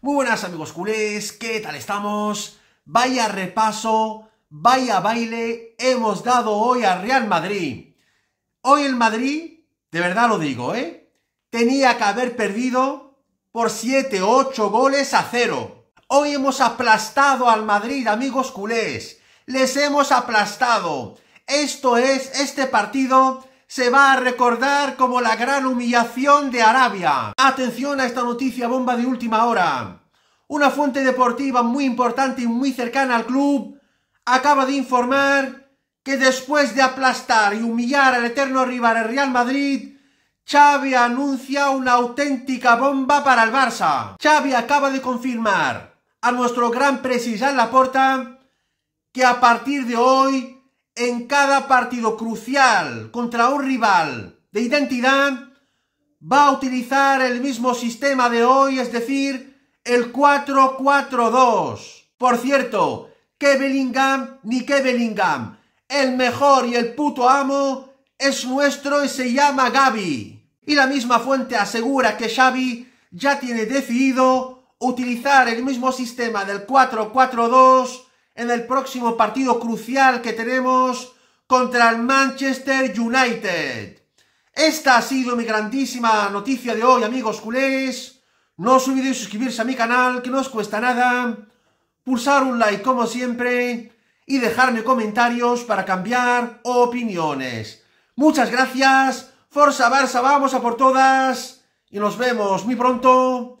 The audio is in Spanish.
Muy buenas amigos culés, ¿qué tal estamos? Vaya repaso, vaya baile hemos dado hoy al Real Madrid. Hoy el Madrid, de verdad lo digo, ¿eh? Tenía que haber perdido por 7 8 goles a cero. Hoy hemos aplastado al Madrid, amigos culés. Les hemos aplastado. Esto es, este partido se va a recordar como la gran humillación de Arabia. Atención a esta noticia bomba de última hora. Una fuente deportiva muy importante y muy cercana al club acaba de informar que después de aplastar y humillar al eterno rival el Real Madrid, Xavi anuncia una auténtica bomba para el Barça. Xavi acaba de confirmar a nuestro gran presidente Laporta que a partir de hoy en cada partido crucial contra un rival de identidad, va a utilizar el mismo sistema de hoy, es decir, el 4-4-2. Por cierto, que Bellingham ni que Bellingham, el mejor y el puto amo es nuestro y se llama Gaby. Y la misma fuente asegura que Xavi ya tiene decidido utilizar el mismo sistema del 4-4-2 en el próximo partido crucial que tenemos contra el Manchester United. Esta ha sido mi grandísima noticia de hoy, amigos culés. No os olvidéis suscribirse a mi canal, que no os cuesta nada. Pulsar un like como siempre y dejarme comentarios para cambiar opiniones. Muchas gracias. Forza Barça, vamos a por todas. Y nos vemos muy pronto